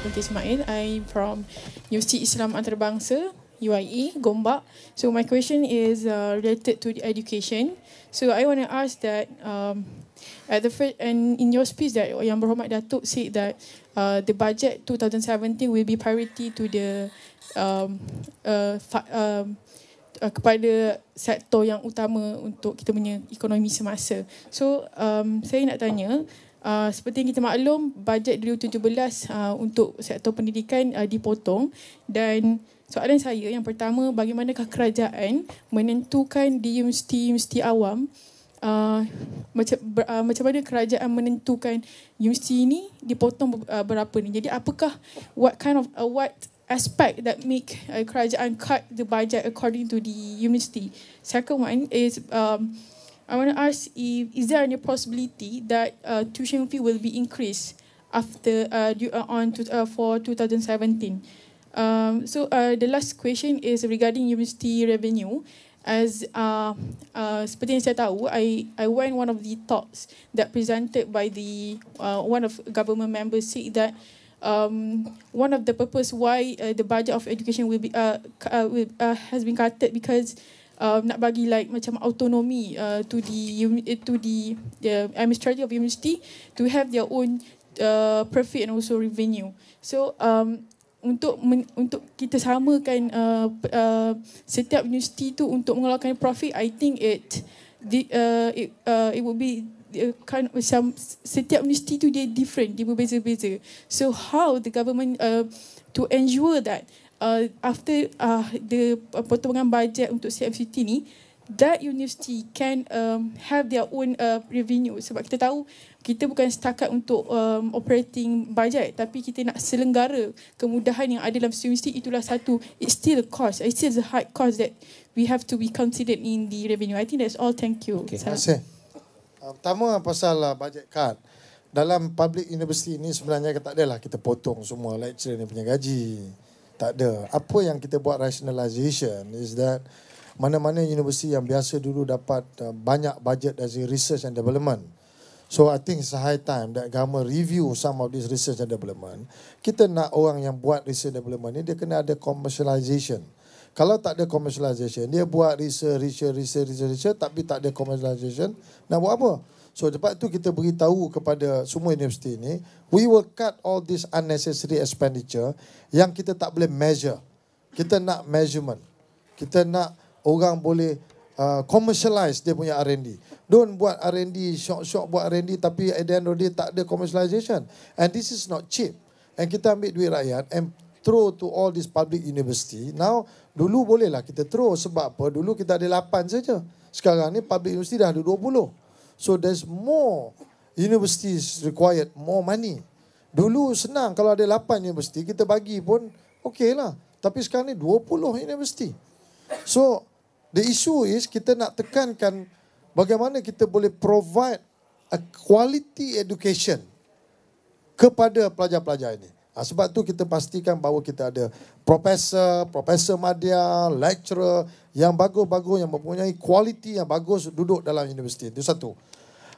Binti Ismail. I from University Islam Antarabangsa, UIE, Gombak. So my question is uh, related to the education. So I want to ask that um, at the first, and in your speech that Yang Berhormat Datuk said that uh, the budget 2017 will be priority to the um, uh, fa- um, uh, kepada sektor yang utama untuk kita punya ekonomi semasa. So, um, saya nak tanya, Uh, seperti yang kita maklum bajet 2017 uh, untuk sektor pendidikan uh, dipotong dan soalan saya yang pertama bagaimanakah kerajaan menentukan DUMST UMST awam Uh, macam, ber, uh, macam mana kerajaan menentukan universiti ini dipotong uh, berapa ni jadi apakah what kind of uh, what aspect that make uh, kerajaan cut the budget according to the university second one is um, I want to ask if is there any possibility that uh, tuition fee will be increased after uh, uh on to, uh, for 2017? Um, so uh, the last question is regarding university revenue. As uh, uh, seperti yang saya tahu, I I went one of the talks that presented by the uh, one of government members said that um, one of the purpose why uh, the budget of education will be uh, uh, will, uh, has been cut because um, nak bagi like macam autonomy uh, to the eh, to the uh, administrative of university to have their own uh, profit and also revenue. So um, untuk men, untuk kita samakan uh, uh, setiap universiti tu untuk mengeluarkan profit, I think it the, uh, it uh, it would be kan macam setiap universiti tu dia different dia berbeza-beza so how the government uh, to ensure that uh, after uh, the uh, potongan bajet untuk CMCT ni that university can um, have their own uh, revenue sebab kita tahu kita bukan setakat untuk um, operating bajet, tapi kita nak selenggara kemudahan yang ada dalam universiti itulah satu it's still a cost it's still a hard cost that we have to be considered in the revenue I think that's all thank you okay. terima kasih uh, pertama pasal uh, budget card dalam public university ini sebenarnya kan tak adalah kita potong semua lecturer ni punya gaji tak ada. Apa yang kita buat rationalisation is that mana-mana universiti yang biasa dulu dapat uh, banyak budget dari research and development. So I think it's high time that government review some of this research and development. Kita nak orang yang buat research and development ni dia kena ada commercialisation. Kalau tak ada commercialisation dia buat research, research, research, research, research tapi tak ada commercialisation nak buat apa? So sebab tu kita beritahu kepada semua universiti ini, we will cut all this unnecessary expenditure yang kita tak boleh measure. Kita nak measurement. Kita nak orang boleh uh, commercialize dia punya R&D. Don't buat R&D, syok-syok buat R&D tapi at the end of the day tak ada commercialization. And this is not cheap. And kita ambil duit rakyat and throw to all this public university. Now, dulu bolehlah kita throw sebab apa? Dulu kita ada 8 saja. Sekarang ni public university dah ada 20. So there's more universities required more money. Dulu senang kalau ada 8 universiti kita bagi pun okey lah. Tapi sekarang ni 20 universiti. So the issue is kita nak tekankan bagaimana kita boleh provide a quality education kepada pelajar-pelajar ini. Ha, sebab tu kita pastikan bahawa kita ada profesor, profesor media lecturer yang bagus-bagus yang mempunyai kualiti yang bagus duduk dalam universiti. Itu satu.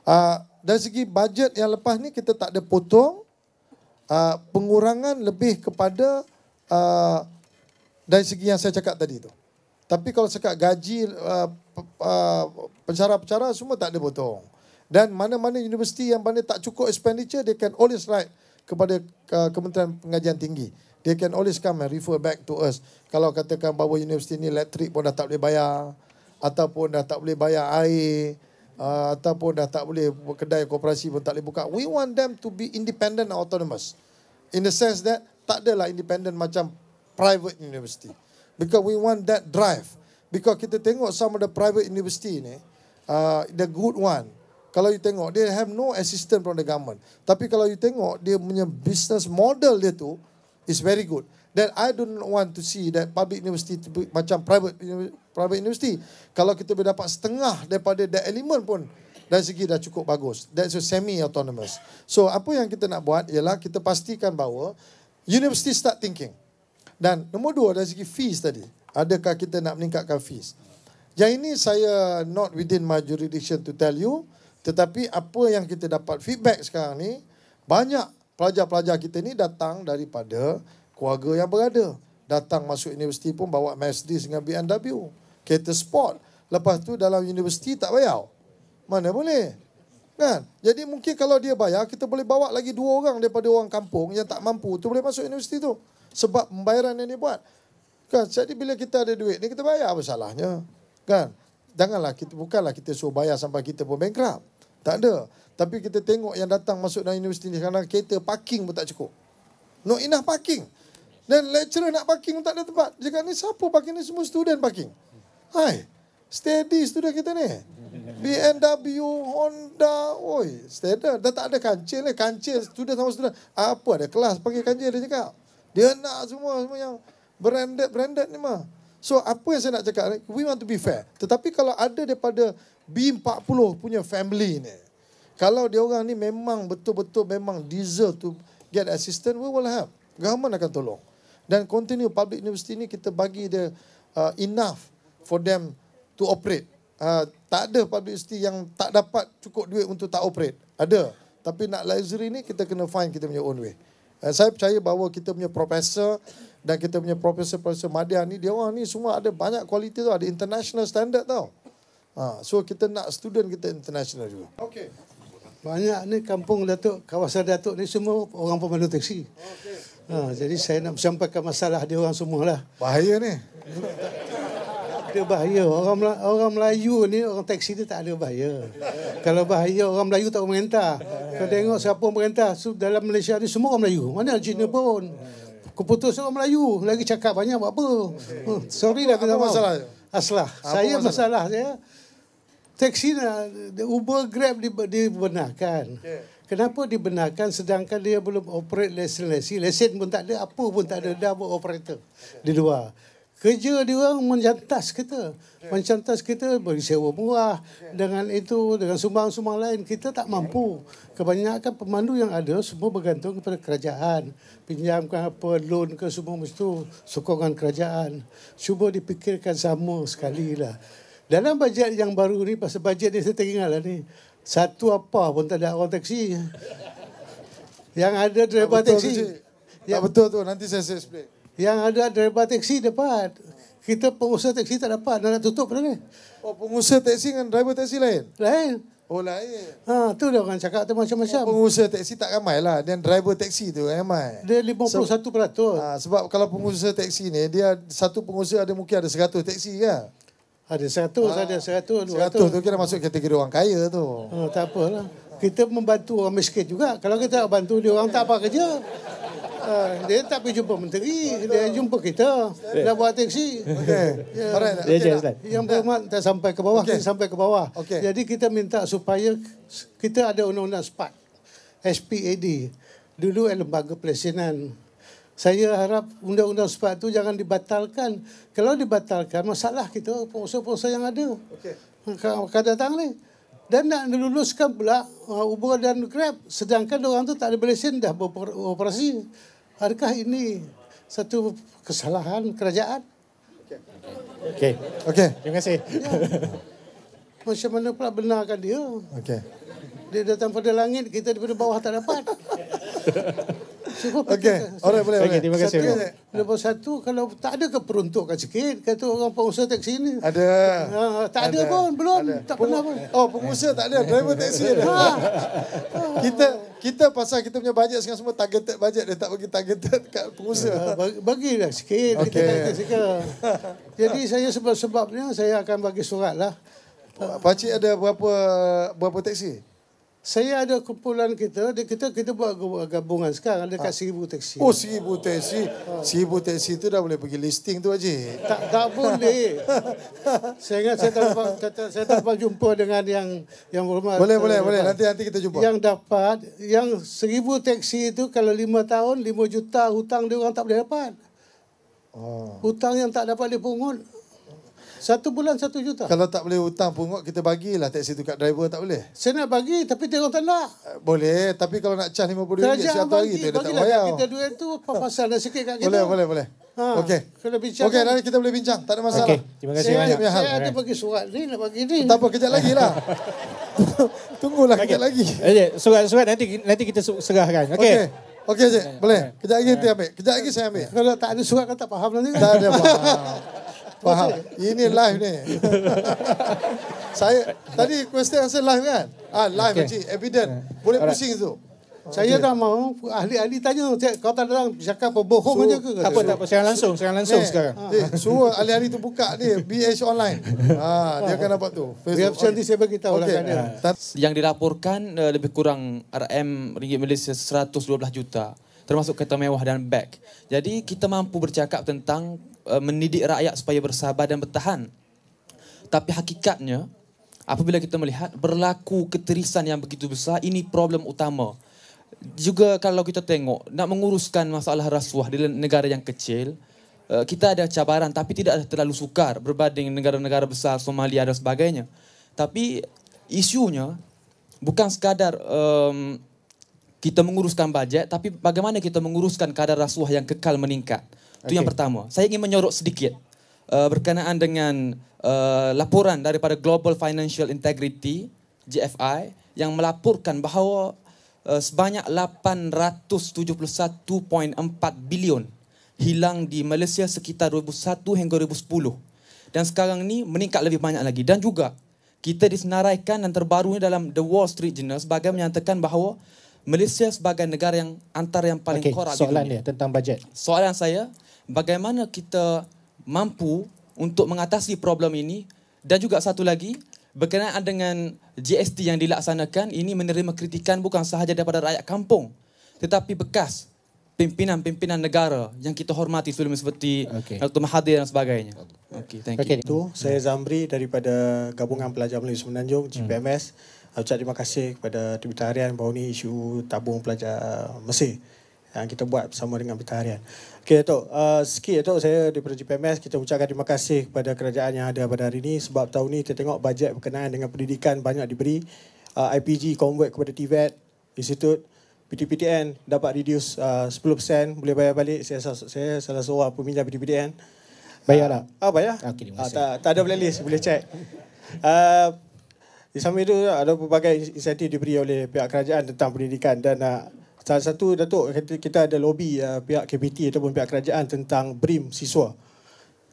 Uh, dari segi bajet yang lepas ni kita tak ada potong. Uh, pengurangan lebih kepada uh, dari segi yang saya cakap tadi tu. Tapi kalau cakap gaji uh, uh, pencara-pencara semua tak ada potong. Dan mana-mana universiti yang mana tak cukup expenditure, they can always write kepada uh, Kementerian Pengajian Tinggi. They can always come and refer back to us. Kalau katakan bahawa universiti ni elektrik pun dah tak boleh bayar ataupun dah tak boleh bayar air uh, ataupun dah tak boleh kedai koperasi pun tak boleh buka. We want them to be independent and autonomous. In the sense that tak adalah independent macam private university. Because we want that drive. Because kita tengok some of the private university ni, uh, the good one, kalau you tengok, they have no assistance from the government. Tapi kalau you tengok, dia punya business model dia tu is very good. That I don't want to see that public university to be, macam private private universiti. Kalau kita boleh dapat setengah daripada that element pun dari segi dah cukup bagus. That's a semi-autonomous. So apa yang kita nak buat ialah kita pastikan bahawa universiti start thinking. Dan nombor dua dari segi fees tadi. Adakah kita nak meningkatkan fees? Yang ini saya not within my jurisdiction to tell you. Tetapi apa yang kita dapat feedback sekarang ni, banyak pelajar-pelajar kita ni datang daripada keluarga yang berada. Datang masuk universiti pun bawa Mercedes dengan BMW kereta sport. Lepas tu dalam universiti tak bayar. Mana boleh? Kan? Jadi mungkin kalau dia bayar, kita boleh bawa lagi dua orang daripada orang kampung yang tak mampu. Tu boleh masuk universiti tu. Sebab pembayaran yang dia buat. Kan? Jadi bila kita ada duit ni, kita bayar apa salahnya? Kan? Janganlah, kita, bukanlah kita suruh bayar sampai kita pun bankrupt. Tak ada. Tapi kita tengok yang datang masuk dalam universiti ni, kerana kereta parking pun tak cukup. Not enough parking. Dan lecturer nak parking pun tak ada tempat. Dia kata ni siapa parking ni? Semua student parking. Hai, steady sudah kita ni. BMW, Honda, oi, steady. Dah tak ada kancil ni. Kancil, sudah sama sudah. Apa ada kelas pakai kancil dia cakap. Dia nak semua, semua yang branded-branded ni mah. So, apa yang saya nak cakap ni, we want to be fair. Tetapi kalau ada daripada B40 punya family ni, kalau dia orang ni memang betul-betul memang diesel to get assistant we will help. Government akan tolong. Dan continue public university ni, kita bagi dia uh, enough for them to operate. Uh, tak ada publicity yang tak dapat cukup duit untuk tak operate. Ada. Tapi nak luxury ni kita kena find kita punya own way. Uh, saya percaya bahawa kita punya profesor dan kita punya profesor-profesor Madia ni dia orang ni semua ada banyak kualiti tu, ada international standard tau. Ha, so kita nak student kita international juga. Okay. Banyak ni kampung Datuk, kawasan Datuk ni semua orang pemandu teksi. Okay. Ha, jadi saya nak sampaikan masalah dia orang semua lah. Bahaya ni. ada bahaya. Orang orang Melayu ni orang teksi dia tak ada bahaya. Kalau bahaya orang Melayu tak memerintah. Kau tengok siapa memerintah dalam Malaysia ni semua orang Melayu. Mana Cina pun. Keputusan orang Melayu lagi cakap banyak buat apa. Oh, sorry lah kena masalah. Aslah. Saya masalah saya teksi dia Uber Grab dibenarkan. Kenapa dibenarkan sedangkan dia belum operate lesen-lesen. Lesen pun tak ada, apa pun tak ada. Dah buat operator di luar kerja dia orang mencantas kita. Mencantas kita beri sewa murah. Dengan itu, dengan sumbang-sumbang lain, kita tak mampu. Kebanyakan pemandu yang ada semua bergantung kepada kerajaan. Pinjamkan apa, loan ke semua itu sokongan kerajaan. Cuba dipikirkan sama sekali lah. Dalam bajet yang baru ni, pasal bajet ni saya teringat lah ni. Satu apa pun tak ada orang teksi. yang ada driver teksi. Tak betul tu, nanti saya, saya explain. Yang ada driver teksi dapat. Kita pengusaha teksi tak dapat. Dah nak tutup dah ni. Oh, pengusaha teksi dengan driver teksi lain? Lain. Oh, lain. Ha, tu dia orang cakap tu macam-macam. Oh, pengusaha teksi tak ramai lah. Dan driver teksi tu ramai. Dia 51%. So, peratus. Ha, sebab kalau pengusaha teksi ni, dia satu pengusaha ada mungkin ada 100 teksi ke? Ada 100, ha, ada 100, 100. 100 tu kira masuk kategori orang kaya tu. Ha, tak apalah. Kita membantu orang miskin juga. Kalau kita bantu dia orang tak apa kerja. Eh, dia tak pergi jumpa menteri. Dia jumpa kita. Yeah. Eh, dia buat teksi. Okay. Yeah. Yeah. Okay. Yang berhormat tak sampai ke bawah. Okay. Kita sampai ke bawah. Okay. Jadi kita minta supaya kita ada undang-undang SPAD. SPAD. Dulu eh, lembaga pelesenan. Saya harap undang-undang SPAD itu jangan dibatalkan. Kalau dibatalkan, masalah kita pengusaha-pengusaha yang ada. Okay. Kau, kau datang ni. Dan nak diluluskan pula uh, Uber dan Grab. Sedangkan orang tu tak ada lesen dah beroperasi. ber- Adakah ini satu kesalahan kerajaan? Okey. Okey. Okay. Terima kasih. Ya. Macam mana pula benarkan dia? Okey. Dia datang pada langit, kita daripada bawah tak dapat. Cukup Okey. Orang boleh. Okey, terima kasih. Satu, nombor ya. satu kalau tak ada keperuntukan sikit kata orang pengusaha teksi ni. Ada. Ah, tak ada, pun belum tak pernah pun. Oh, pengusaha tak ada driver teksi ada. Ha. kita kita pasal kita punya bajet sekarang semua targeted bajet dia tak bagi targeted kat pengusaha. Ah, bagi bagilah sikit okay. kita targeted sikit. Jadi saya sebab sebabnya saya akan bagi surat lah. Pakcik ada berapa berapa teksi? saya ada kumpulan kita, kita kita buat gabungan sekarang ada kat ah. seribu teksi. Oh seribu teksi, ah. seribu teksi tu dah boleh pergi listing tu aja. Tak tak boleh. saya ingat saya dapat kata saya dapat jumpa dengan yang yang berhormat. Boleh boleh dapat. Eh, boleh nanti nanti kita jumpa. Yang dapat yang seribu teksi itu kalau lima tahun lima juta hutang dia orang tak boleh dapat. Oh. Hutang yang tak dapat dipungut satu bulan satu juta. Kalau tak boleh hutang pun, kita bagilah teksi tu kat driver tak boleh? Saya nak bagi tapi tengok tak nak. Eh, boleh, tapi kalau nak cas RM50 satu bagi, hari, kita tak bayar. Kita duit tu, apa pasal dah sikit kat kita? Boleh, boleh, boleh. Ha, okay. Kena bincang. Okay, lah. nanti kita boleh bincang. Tak ada masalah. Okay, terima kasih saya, banyak. Saya hal. ada bagi surat ni, nak bagi ni. Tak apa, kejap lagi lah. Tunggulah okay. kejap lagi. Okay, eh, eh, surat-surat nanti nanti kita serahkan. Okay. okay. Okey, Boleh. Kejap lagi nanti ambil. Kejap lagi saya ambil. Kalau tak ada surat kan tak faham nanti Tak ada faham. Faham. Ini live ni. saya tadi question saya live kan? Ah live okay. cik evident. Eh, Boleh Alright. pusing tu. Saya okay. tak mau ahli-ahli tanya cik, kau tak datang cakap berbohong so, aja ke? apa tak apa saya langsung saya langsung ni, eh, sekarang. Eh, suruh ahli-ahli tu buka ni BH online. ha dia akan dapat tu. Facebook. Biar nanti saya bagi tahu okay. lah Yang dilaporkan eh, lebih kurang RM ringgit Malaysia 112 juta termasuk kereta mewah dan beg. Jadi kita mampu bercakap tentang uh, mendidik rakyat supaya bersabar dan bertahan. Tapi hakikatnya apabila kita melihat berlaku keterisan yang begitu besar, ini problem utama. Juga kalau kita tengok nak menguruskan masalah rasuah di negara yang kecil uh, kita ada cabaran tapi tidak terlalu sukar berbanding negara-negara besar Somalia dan sebagainya. Tapi isunya bukan sekadar um, kita menguruskan bajet tapi bagaimana kita menguruskan kadar rasuah yang kekal meningkat itu okay. yang pertama saya ingin menyorok sedikit uh, berkenaan dengan uh, laporan daripada Global Financial Integrity GFI yang melaporkan bahawa uh, sebanyak 871.4 bilion hilang di Malaysia sekitar 2001 hingga 2010 dan sekarang ini meningkat lebih banyak lagi dan juga kita disenaraikan dan terbarunya dalam The Wall Street Journal sebagai menyatakan bahawa Malaysia sebagai negara yang antara yang paling okay, korak soalan dia tentang bajet. Soalan saya, bagaimana kita mampu untuk mengatasi problem ini dan juga satu lagi berkenaan dengan GST yang dilaksanakan ini menerima kritikan bukan sahaja daripada rakyat kampung tetapi bekas pimpinan-pimpinan negara yang kita hormati sebelum seperti okay. Dr. Mahathir dan sebagainya. Okey, thank you. Okay. Itu saya Zamri daripada Gabungan Pelajar Melayu Semenanjung, GPMS. Hmm. Uh, ucap terima kasih kepada Pembinaan Harian bahawa ini isu tabung pelajar uh, Mesir yang kita buat bersama dengan Pembinaan Harian. Okey, Datuk. Uh, sikit, Datuk. Saya daripada GPMS, kita ucapkan terima kasih kepada kerajaan yang ada pada hari ini sebab tahun ini kita tengok bajet berkenaan dengan pendidikan banyak diberi. Uh, IPG convert kepada TVET, Institut, PTPTN dapat reduce uh, 10%, boleh bayar balik. Saya, saya salah seorang peminjam PTPTN. Bayar tak? Uh, ah, bayar. Okay, uh, ah, tak, tak ada playlist, boleh cek. Uh, Di samping itu ada pelbagai insentif diberi oleh pihak kerajaan tentang pendidikan dan ah, salah satu Datuk kita ada lobi ah, pihak KPT ataupun pihak kerajaan tentang BRIM siswa.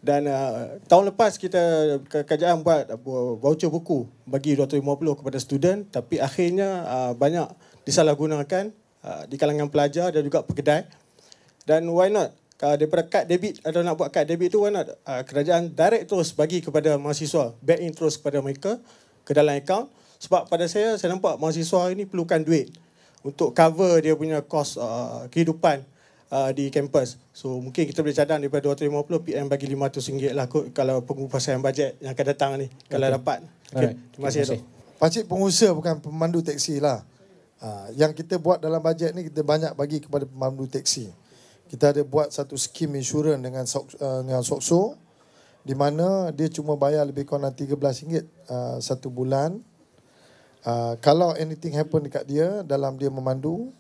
Dan ah, tahun lepas kita kerajaan buat voucher buku bagi 250 kepada student tapi akhirnya banyak disalahgunakan di kalangan pelajar dan juga pekedai. Dan why not kalau uh, daripada kad debit atau nak buat kad debit tu why not uh, kerajaan direct terus bagi kepada mahasiswa back in terus kepada mereka ke dalam akaun sebab pada saya saya nampak mahasiswa ini perlukan duit untuk cover dia punya kos uh, kehidupan uh, di kampus. So mungkin kita boleh cadang daripada 250 PM bagi RM500 lah kot kalau pengupasan bajet yang akan datang ni okay. kalau dapat. Okay. Okay. Terima kasih. Okay. Pakcik pengusaha bukan pemandu teksi lah. Uh, yang kita buat dalam bajet ni kita banyak bagi kepada pemandu teksi. Kita ada buat satu skim insurans dengan uh, dengan Sokso di mana dia cuma bayar lebih kurang RM13 uh, satu bulan. Uh, kalau anything happen dekat dia dalam dia memandu,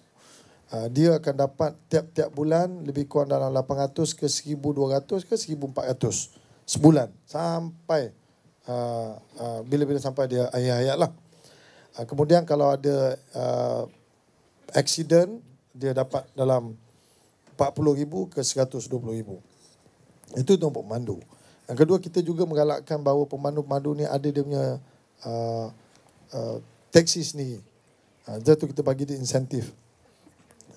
uh, dia akan dapat tiap-tiap bulan lebih kurang dalam 800 ke 1200 ke 1400 sebulan sampai uh, uh, bila-bila sampai dia ayat-ayat lah. Uh, kemudian kalau ada uh, accident dia dapat dalam 40000 ke 120000 itu untuk memandu. Yang kedua kita juga menggalakkan bahawa pemandu-pemandu ni ada dia punya uh, uh, taksi sendiri. Uh, tu kita bagi dia insentif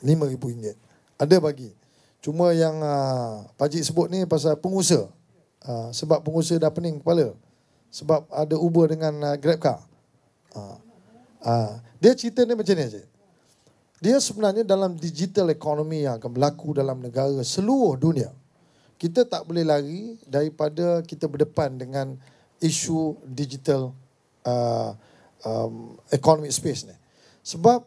RM5,000. Ada bagi. Cuma yang uh, Pak sebut ni pasal pengusaha. Uh, sebab pengusaha dah pening kepala. Sebab ada Uber dengan uh, Grab Car. Uh, uh, dia cerita ni macam ni Cik. Dia sebenarnya dalam digital economy yang akan berlaku dalam negara seluruh dunia kita tak boleh lari daripada kita berdepan dengan isu digital uh, um, economic space ni. Sebab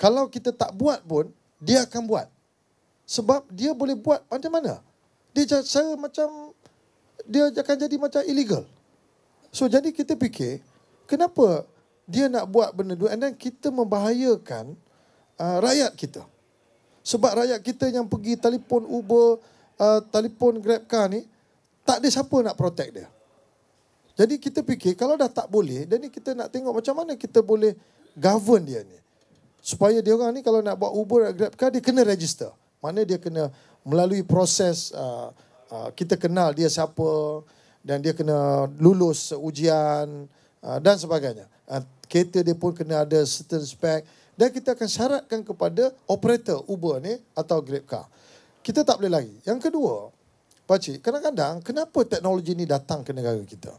kalau kita tak buat pun, dia akan buat. Sebab dia boleh buat macam mana? Dia saya macam dia akan jadi macam illegal. So jadi kita fikir, kenapa dia nak buat benda tu and kita membahayakan uh, rakyat kita. Sebab rakyat kita yang pergi telefon Uber, uh, telefon grab car ni tak ada siapa nak protect dia. Jadi kita fikir kalau dah tak boleh, dan ni kita nak tengok macam mana kita boleh govern dia ni. Supaya dia orang ni kalau nak buat Uber atau Grab car dia kena register. Mana dia kena melalui proses uh, uh, kita kenal dia siapa dan dia kena lulus ujian uh, dan sebagainya. Uh, kereta dia pun kena ada certain spec dan kita akan syaratkan kepada operator Uber ni atau Grab car kita tak boleh lari. Yang kedua, Pakcik, kadang-kadang kenapa teknologi ni datang ke negara kita?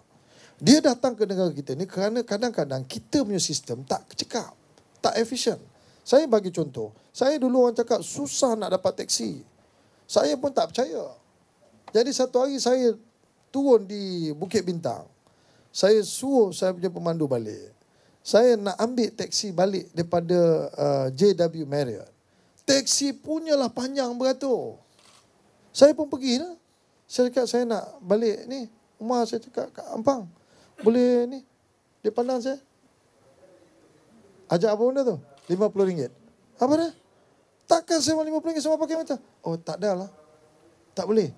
Dia datang ke negara kita ni kerana kadang-kadang kita punya sistem tak cekap, tak efisien. Saya bagi contoh, saya dulu orang cakap susah nak dapat teksi. Saya pun tak percaya. Jadi satu hari saya turun di Bukit Bintang. Saya suruh saya punya pemandu balik. Saya nak ambil teksi balik daripada uh, JW Marriott. Teksi punyalah panjang beratur. Saya pun pergi lah. Saya cakap saya nak balik ni. rumah saya cakap kat Ampang. Boleh ni. Dia pandang saya. Ajak apa benda tu? RM50. Apa dah? Takkan saya RM50 semua pakai mata? Oh tak ada lah. Tak boleh.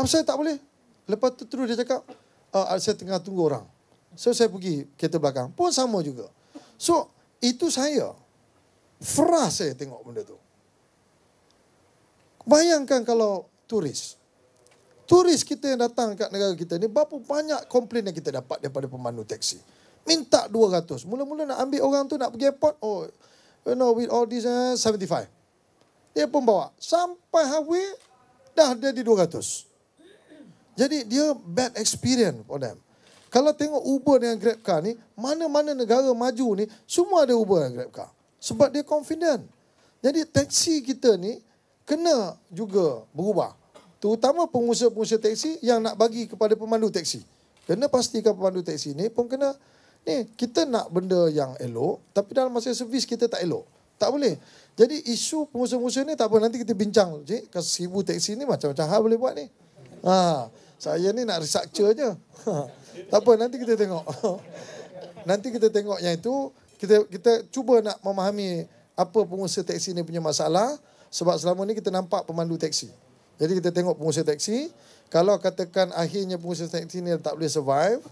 Apa saya tak boleh? Lepas tu terus dia cakap. Uh, saya tengah tunggu orang. So saya pergi kereta belakang. Pun sama juga. So itu saya. Frah saya tengok benda tu. Bayangkan kalau turis. Turis kita yang datang kat negara kita ni, berapa banyak komplain yang kita dapat daripada pemandu teksi. Minta 200. Mula-mula nak ambil orang tu nak pergi airport, oh, you know, with all this, uh, eh, 75. Dia pun bawa. Sampai halfway, dah jadi di 200. Jadi dia bad experience for them. Kalau tengok Uber dengan Grab Car ni, mana-mana negara maju ni, semua ada Uber dan Grab Car. Sebab dia confident. Jadi teksi kita ni kena juga berubah. Terutama pengusaha-pengusaha teksi yang nak bagi kepada pemandu teksi. Kena pastikan pemandu teksi ni pun kena ni kita nak benda yang elok tapi dalam masa servis kita tak elok. Tak boleh. Jadi isu pengusaha-pengusaha ni tak apa nanti kita bincang. Cik, ke seribu teksi ni macam-macam hal boleh buat ni. Ha, saya ni nak restructure je. Ha, tak apa nanti kita tengok. Nanti kita tengok yang itu kita kita cuba nak memahami apa pengusaha teksi ni punya masalah sebab selama ni kita nampak pemandu teksi. Jadi kita tengok pengusaha teksi, kalau katakan akhirnya pengusaha teksi ni tak boleh survive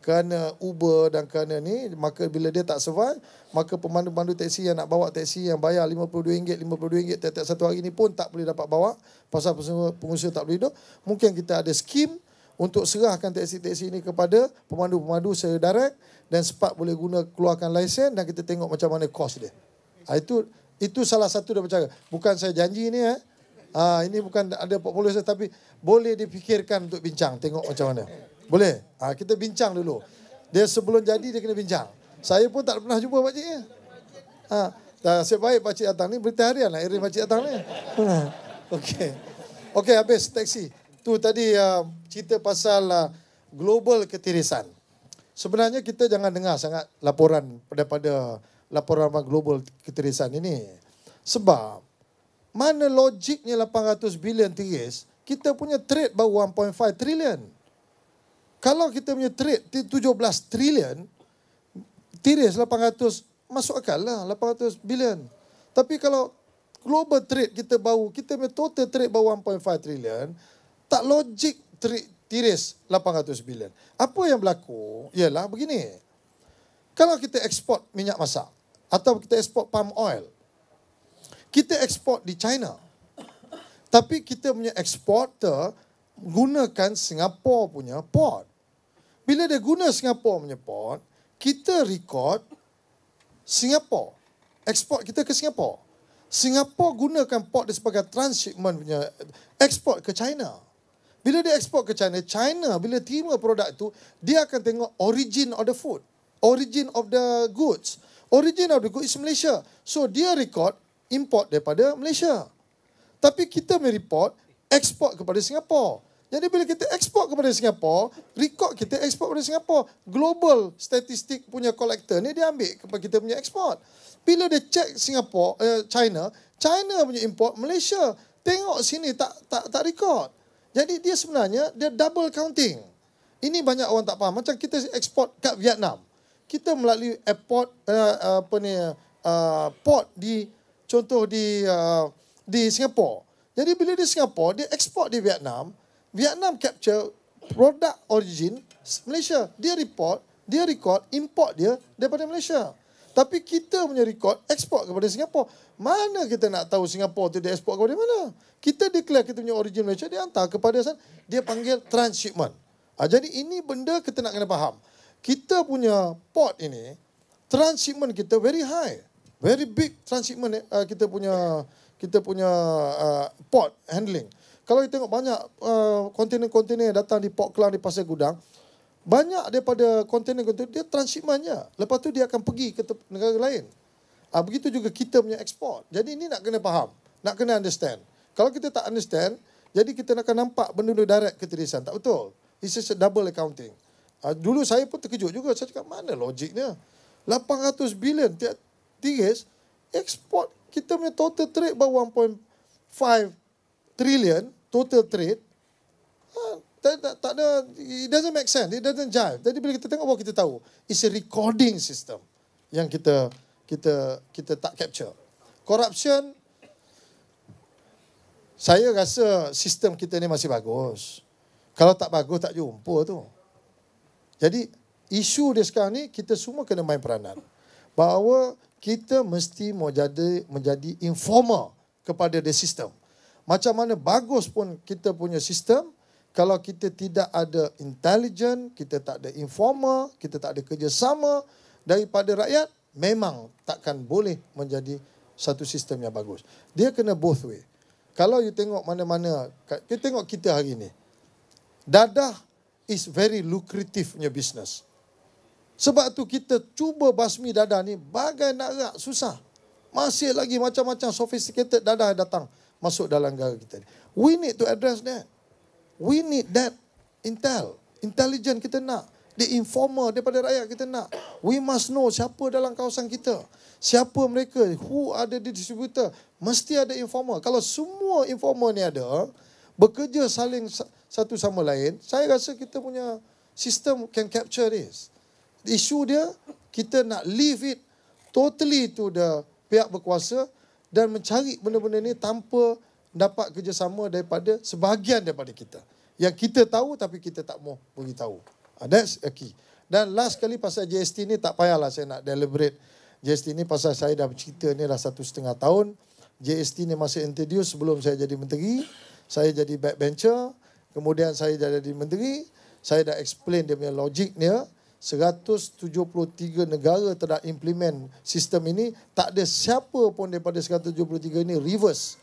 kerana Uber dan kerana ni, maka bila dia tak survive, maka pemandu-pemandu teksi yang nak bawa teksi yang bayar RM52, RM52 tiap-tiap satu hari ni pun tak boleh dapat bawa pasal pengusaha tak boleh hidup. Mungkin kita ada skim untuk serahkan teksi-teksi ini kepada pemandu-pemandu secara direct dan sepat boleh guna keluarkan lesen dan kita tengok macam mana kos dia. Ha, itu itu salah satu daripada cara. Bukan saya janji ini eh. Ha, ini bukan ada portfolio saya tapi boleh dipikirkan untuk bincang tengok macam mana. Boleh? Ha, kita bincang dulu. Dia sebelum jadi dia kena bincang. Saya pun tak pernah jumpa pak ya. Eh. Ha, dah nasib baik pak cik datang ni berita harian lah Irin pak datang ni. Okey. Okey habis teksi tu tadi uh, cerita pasal uh, global ketirisan. Sebenarnya kita jangan dengar sangat laporan daripada laporan global ketirisan ini. Sebab mana logiknya 800 bilion tiris, kita punya trade baru 1.5 trilion. Kalau kita punya trade 17 trilion, tiris 800 masuk akal lah 800 bilion. Tapi kalau global trade kita baru, kita punya total trade baru 1.5 trilion, tak logik tiris 800 bilion. Apa yang berlaku ialah begini. Kalau kita ekspor minyak masak atau kita ekspor palm oil, kita ekspor di China. Tapi kita punya eksporter gunakan Singapura punya port. Bila dia guna Singapura punya port, kita record Singapura. Ekspor kita ke Singapura. Singapura gunakan port dia sebagai transshipment punya ekspor ke China. Bila dia ekspor ke China, China bila terima produk tu, dia akan tengok origin of the food, origin of the goods. Origin of the goods is Malaysia. So dia record import daripada Malaysia. Tapi kita mereport export kepada Singapore. Jadi bila kita export kepada Singapore, record kita export kepada Singapore. Global statistik punya collector ni dia ambil kepada kita punya export. Bila dia check Singapore, uh, China, China punya import Malaysia. Tengok sini tak tak tak record. Jadi dia sebenarnya dia double counting. Ini banyak orang tak faham. Macam kita ekspor kat Vietnam. Kita melalui airport uh, apa ni uh, port di contoh di uh, di Singapore. Jadi bila di Singapore dia ekspor di Vietnam, Vietnam capture product origin Malaysia. Dia report, dia record import dia daripada Malaysia. Tapi kita punya rekod ekspor kepada Singapura. Mana kita nak tahu Singapura tu dia ekspor kepada mana? Kita declare kita punya origin Malaysia, dia hantar kepada sana. Dia panggil transshipment. Ha, jadi ini benda kita nak kena faham. Kita punya port ini, transshipment kita very high. Very big transshipment uh, kita punya kita punya uh, port handling. Kalau kita tengok banyak kontinen-kontinen uh, datang di port kelang di Pasir Gudang, banyak daripada kontainer itu dia transshipmentnya lepas tu dia akan pergi ke negara lain ha, begitu juga kita punya ekspor jadi ini nak kena faham nak kena understand kalau kita tak understand jadi kita nak nampak benda-benda direct ke tak betul this is a double accounting ha, dulu saya pun terkejut juga saya cakap mana logiknya 800 bilion tiap tiris ekspor kita punya total trade bawah 1.5 trillion total trade ha, tak, tak, tak ada, it doesn't make sense, it doesn't jive. Jadi bila kita tengok, wah oh, kita tahu, it's a recording system yang kita kita kita tak capture. Corruption, saya rasa sistem kita ni masih bagus. Kalau tak bagus, tak jumpa tu. Jadi, isu dia sekarang ni, kita semua kena main peranan. Bahawa kita mesti mau jadi, menjadi informer kepada the system. Macam mana bagus pun kita punya sistem, kalau kita tidak ada intelligent, kita tak ada informer, kita tak ada kerjasama daripada rakyat, memang takkan boleh menjadi satu sistem yang bagus. Dia kena both way. Kalau you tengok mana-mana, kita tengok kita hari ini. Dadah is very lucrative punya business. Sebab tu kita cuba basmi dadah ni bagai nak rak susah. Masih lagi macam-macam sophisticated dadah datang masuk dalam negara kita ni. We need to address that. We need that intel. Intelligent kita nak. The informer daripada rakyat kita nak. We must know siapa dalam kawasan kita. Siapa mereka. Who are the distributor. Mesti ada informer. Kalau semua informer ni ada, bekerja saling satu sama lain, saya rasa kita punya sistem can capture this. Isu dia, kita nak leave it totally to the pihak berkuasa dan mencari benda-benda ni tanpa dapat kerjasama daripada sebahagian daripada kita. Yang kita tahu tapi kita tak mau beritahu. Ah, that's a key. Dan last kali pasal GST ni tak payahlah saya nak deliberate. GST ni pasal saya dah bercerita ni dah satu setengah tahun. GST ni masih introduce sebelum saya jadi menteri. Saya jadi backbencher. Kemudian saya dah jadi menteri. Saya dah explain dia punya logik ni. 173 negara telah implement sistem ini. Tak ada siapa pun daripada 173 ini reverse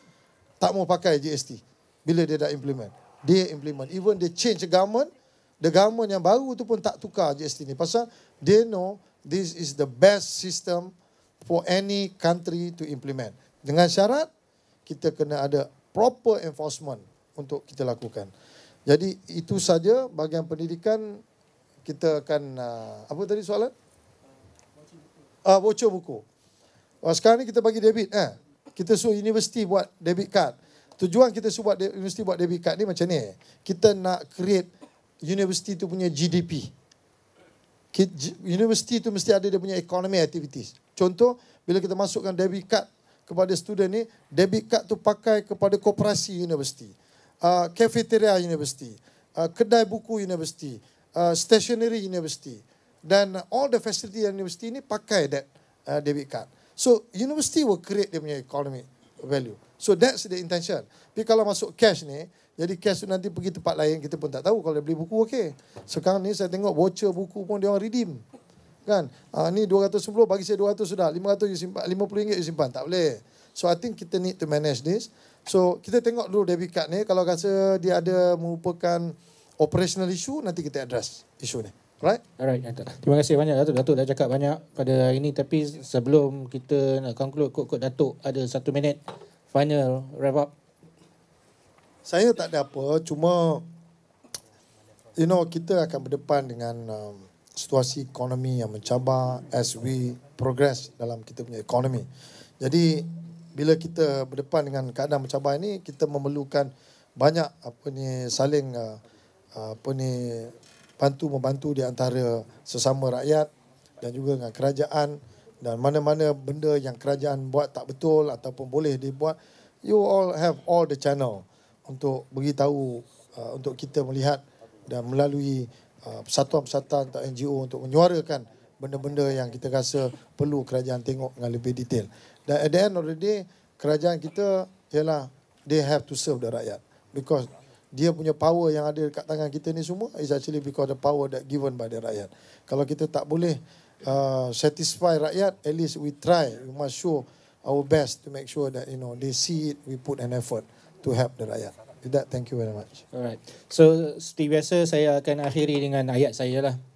tak mau pakai GST bila dia dah implement. Dia implement. Even dia change the government, the government yang baru tu pun tak tukar GST ni. Pasal they know this is the best system for any country to implement. Dengan syarat, kita kena ada proper enforcement untuk kita lakukan. Jadi itu saja bahagian pendidikan kita akan uh, apa tadi soalan? Ah uh, bocor buku. Oh, sekarang ni kita bagi debit eh kita suruh universiti buat debit card. Tujuan kita suruh buat universiti buat debit card ni macam ni. Kita nak create universiti tu punya GDP. Universiti tu mesti ada dia punya economy activities. Contoh, bila kita masukkan debit card kepada student ni, debit card tu pakai kepada koperasi universiti. Uh, cafeteria universiti. Uh, kedai buku universiti. Uh, stationery universiti. Dan all the facility universiti ni pakai that uh, debit card. So university will create dia punya economic value. So that's the intention. Tapi kalau masuk cash ni, jadi cash tu nanti pergi tempat lain kita pun tak tahu kalau dia beli buku okey. Sekarang ni saya tengok voucher buku pun dia orang redeem. Kan? Uh, ni 210 bagi saya 200 sudah. 500 you simpan, 50 ringgit you simpan. Tak boleh. So I think kita need to manage this. So kita tengok dulu debit card ni kalau rasa dia ada merupakan operational issue nanti kita address issue ni. Right? Alright, Datuk. Terima kasih banyak Datuk. Datuk dah cakap banyak pada hari ini tapi sebelum kita nak conclude kot-kot Datuk ada satu minit final wrap up. Saya tak ada apa, cuma you know kita akan berdepan dengan um, situasi ekonomi yang mencabar as we progress dalam kita punya ekonomi. Jadi bila kita berdepan dengan keadaan mencabar ini, kita memerlukan banyak apa ni saling uh, apa ni bantu membantu di antara sesama rakyat dan juga dengan kerajaan dan mana-mana benda yang kerajaan buat tak betul ataupun boleh dibuat you all have all the channel untuk beritahu uh, untuk kita melihat dan melalui uh, persatuan-persatuan uh, atau NGO untuk menyuarakan benda-benda yang kita rasa perlu kerajaan tengok dengan lebih detail. Dan at the end of the day, kerajaan kita ialah they have to serve the rakyat. Because dia punya power yang ada dekat tangan kita ni semua is actually because the power that given by the rakyat. Kalau kita tak boleh uh, satisfy rakyat, at least we try, we must show our best to make sure that you know they see it, we put an effort to help the rakyat. With that, thank you very much. Alright. So, seperti biasa, saya akan akhiri dengan ayat saya lah.